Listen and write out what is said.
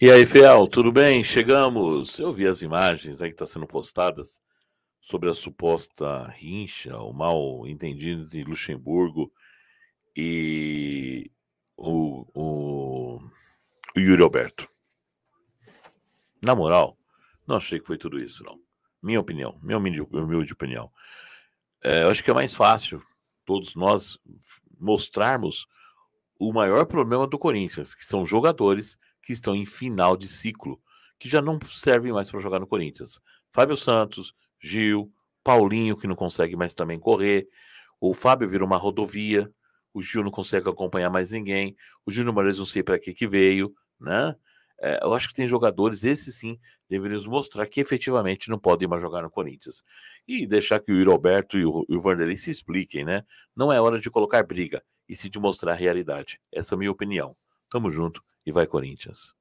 E aí, Fiel, tudo bem? Chegamos. Eu vi as imagens aí né, que estão tá sendo postadas sobre a suposta rincha, o mal entendido de Luxemburgo e o, o, o Yuri Alberto. Na moral, não achei que foi tudo isso, não. Minha opinião, minha humilde, humilde opinião. É, eu acho que é mais fácil todos nós mostrarmos o maior problema do Corinthians, que são jogadores que estão em final de ciclo, que já não servem mais para jogar no Corinthians. Fábio Santos, Gil, Paulinho, que não consegue mais também correr. O Fábio vira uma rodovia. O Gil não consegue acompanhar mais ninguém. O Gil Moraes não sei para que que veio, né? É, eu acho que tem jogadores, esses sim, deveriam mostrar que efetivamente não podem mais jogar no Corinthians. E deixar que o Roberto e o, e o Vanderlei se expliquem, né? Não é hora de colocar briga, e sim de mostrar a realidade. Essa é a minha opinião. Tamo junto e vai, Corinthians.